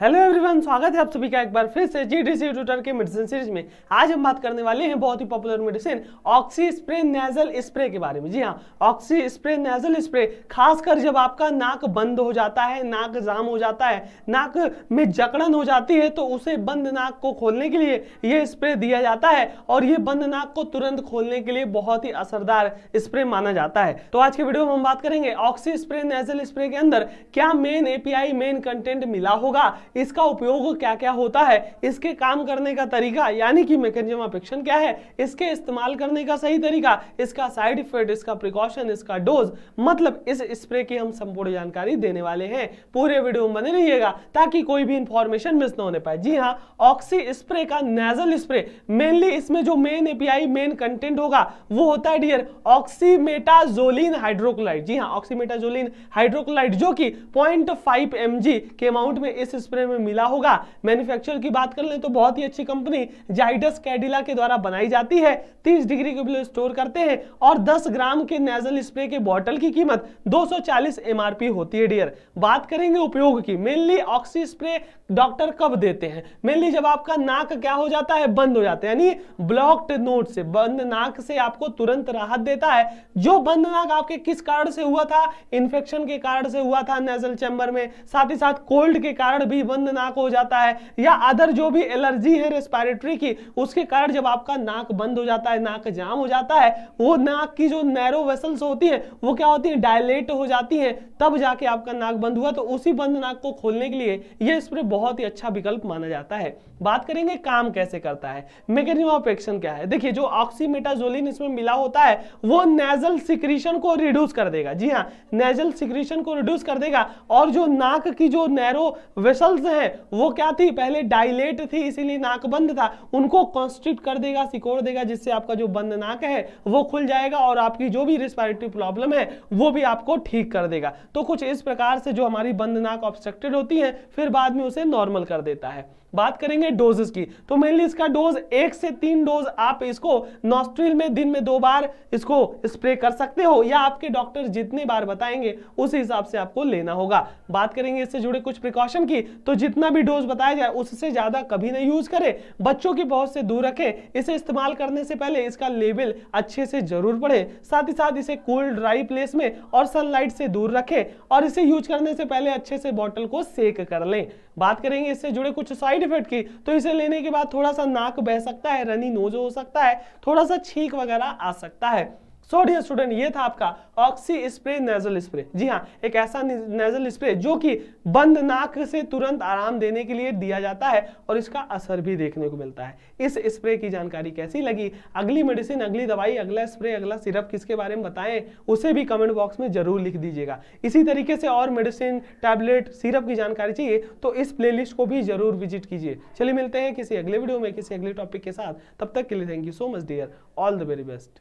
hello everyone स्वागत है आप सभी का एक बार फिर से जी डी सी ट्यूटर के मेडिसिन सीरीज में आज हम बात करने वाले हैं बहुत ही popular medicine oxy spray nasal spray के बारे में जी हाँ ऑक्सी स्प्रे नेजल स्प्रे खासकर जब आपका नाक बंद हो जाता है नाक जाम हो जाता है नाक में जकड़न हो जाती है तो उसे बंद नाक को खोलने के लिए ये स्प्रे दिया जाता है और ये बंद नाक को तुरंत खोलने के लिए बहुत ही असरदार स्प्रे माना जाता है तो आज के वीडियो में हम बात करेंगे ऑक्सी स्प्रे नेजल स्प्रे के अंदर क्या मेन ए मेन कंटेंट मिला होगा इसका उपयोग क्या क्या होता है इसके काम करने का तरीका यानी कि मैकेनिज्म ऑफ एक्शन क्या है इसके इस्तेमाल करने का सही तरीका इसका साइड इफेक्ट इसका प्रिकॉशन इसका डोज मतलब इस स्प्रे की हम संपूर्ण जानकारी देने वाले हैं पूरे वीडियो में बने रहिएगा ताकि कोई भी इंफॉर्मेशन मिस ना होने पाए जी हाँ ऑक्सी स्प्रे का नेजल स्प्रे मेनली इसमें जो मेन एपीआई मेन कंटेंट होगा वो होता है डियर ऑक्सीमेटाजोलिन हाइड्रोक्लाइड जी हाँ ऑक्सीमेटाजोलिन हाइड्रोक्लाइड जो कि पॉइंट फाइव के अमाउंट में इस स्प्रे में मिला होगा मैन्युफैक्चर की बात कर लें तो बहुत ही अच्छी कंपनी जाइडस कैडिला के द्वारा बनाई जाती है तीस डिग्री के बिलो स्टोर करते हैं और दस ग्राम के नेजल स्प्रे के बॉटल की कीमत दो एमआरपी होती है डियर बात करेंगे उपयोग की मेनली ऑक्सी स्प्रे डॉक्टर कब देते हैं मेनली जब आपका नाक क्या हो जाता है बंद हो जाता है यानी ब्लॉक्ड नोट से बंद नाक से आपको तुरंत राहत देता है जो बंद नाक आपके किस कारण से हुआ था इन्फेक्शन के कारण से हुआ था नेजल चैम्बर में साथ ही साथ कोल्ड के कारण भी प्रतिबंध नाक हो जाता है या अदर जो भी एलर्जी है रेस्पायरेटरी की उसके कारण जब आपका नाक बंद हो जाता है नाक जाम हो जाता है वो नाक की जो नैरो वेसल्स होती हैं वो क्या होती हैं डायलेट हो जाती हैं तब जाके आपका नाक बंद हुआ तो उसी बंद नाक को खोलने के लिए यह स्प्रे बहुत ही अच्छा विकल्प माना जाता है बात करेंगे काम कैसे करता है मेकेनिज्म ऑफ एक्शन क्या है देखिए जो ऑक्सीमेटाजोलिन इसमें मिला होता है वो नेजल सिक्रीशन को रिड्यूस कर देगा जी हाँ नेजल सिक्रीशन को रिड्यूस कर देगा और जो नाक की जो नैरो वेसल नॉल्स हैं वो क्या थी पहले डायलेट थी इसीलिए नाक बंद था उनको कॉन्स्ट्रिक्ट कर देगा सिकोड़ देगा जिससे आपका जो बंद नाक है वो खुल जाएगा और आपकी जो भी रिस्पायरेटरी प्रॉब्लम है वो भी आपको ठीक कर देगा तो कुछ इस प्रकार से जो हमारी बंद नाक ऑब्स्ट्रक्टेड होती है फिर बाद में उसे नॉर्मल कर देता है बात करेंगे डोजेस की तो मेनली इसका डोज एक से तीन डोज आप इसको नॉस्ट्रिल में दिन में दो बार इसको स्प्रे कर सकते हो या आपके डॉक्टर जितनी बार बताएंगे उस हिसाब से आपको लेना होगा बात करेंगे इससे जुड़े कुछ प्रिकॉशन की तो जितना भी डोज बताया जाए उससे ज़्यादा कभी नहीं यूज़ करें बच्चों की बहुत से दूर रखें इसे इस्तेमाल करने से पहले इसका लेवल अच्छे से जरूर पढ़ें साथ ही साथ इसे कूल ड्राई प्लेस में और सनलाइट से दूर रखें और इसे यूज करने से पहले अच्छे से बॉटल को सेक कर लें बात करेंगे इससे जुड़े कुछ साइड साइड इफेक्ट की तो इसे लेने के बाद थोड़ा सा नाक बह सकता है रनी नोज हो सकता है थोड़ा सा छींक वगैरह आ सकता है सो डियर स्टूडेंट ये था आपका ऑक्सी स्प्रे नेजल स्प्रे जी हाँ एक ऐसा नेजल स्प्रे जो कि बंद नाक से तुरंत आराम देने के लिए दिया जाता है और इसका असर भी देखने को मिलता है इस स्प्रे की जानकारी कैसी लगी अगली मेडिसिन अगली दवाई अगला स्प्रे अगला सिरप किसके बारे में बताएं उसे भी कमेंट बॉक्स में जरूर लिख दीजिएगा इसी तरीके से और मेडिसिन टैबलेट सिरप की जानकारी चाहिए तो इस प्ले को भी जरूर विजिट कीजिए चलिए मिलते हैं किसी अगले वीडियो में किसी अगले टॉपिक के साथ तब तक के लिए thank you so much dear all the very best